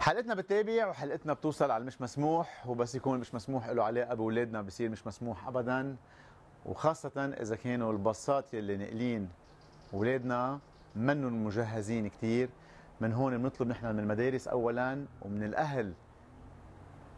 حلقتنا بتتابع وحلقتنا بتوصل على المش مسموح وبس يكون مش مسموح له علاقه باولادنا بصير مش مسموح ابدا وخاصة إذا كانوا الباصات يلي ناقلين ولادنا منهم مجهزين كتير من هون بنطلب نحن من المدارس أولا ومن الأهل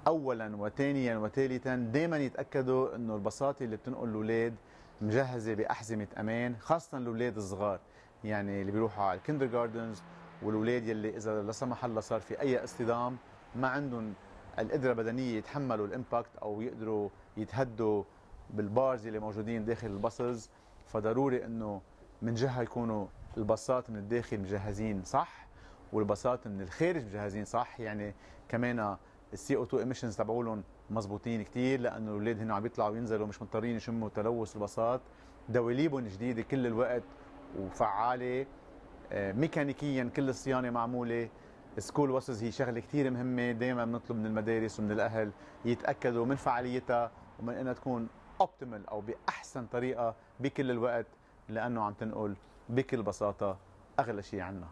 أولا وثانيا وثالثا دائما يتأكدوا إنه الباصات اللي بتنقل الأولاد مجهزة بأحزمة أمان خاصة الأولاد الصغار يعني اللي بيروحوا على الكندر جاردنز والولاد يلي اذا لا سمح الله صار في اي اصطدام ما عندهم القدره البدنيه يتحملوا الامباكت او يقدروا يتهدوا بالبارز اللي موجودين داخل البصز فضروري انه من جهه يكونوا الباصات من الداخل مجهزين صح والباصات من الخارج مجهزين صح يعني كمان السي او 2 ايميشنز تبعولهم مزبوطين كثير لانه الاولاد هن عم يطلعوا وينزلوا مش مضطرين يشموا تلوث الباصات دواليبهم جديده كل الوقت وفعاله ميكانيكيا كل الصيانه معموله سكول وسز هي شغله كثير مهمه دائما بنطلب من المدارس ومن الاهل يتاكدوا من فعاليتها ومن انها تكون اوبتيمال او باحسن طريقه بكل الوقت لانه عم تنقل بكل بساطه اغلى شيء عندنا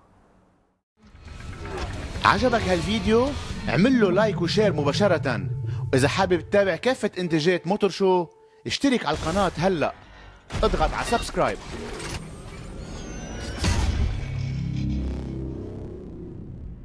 عجبك هالفيديو اعمل له لايك وشير مباشره واذا حابب تتابع كافه انتاجات موتور شو اشترك على القناه هلا اضغط على سبسكرايب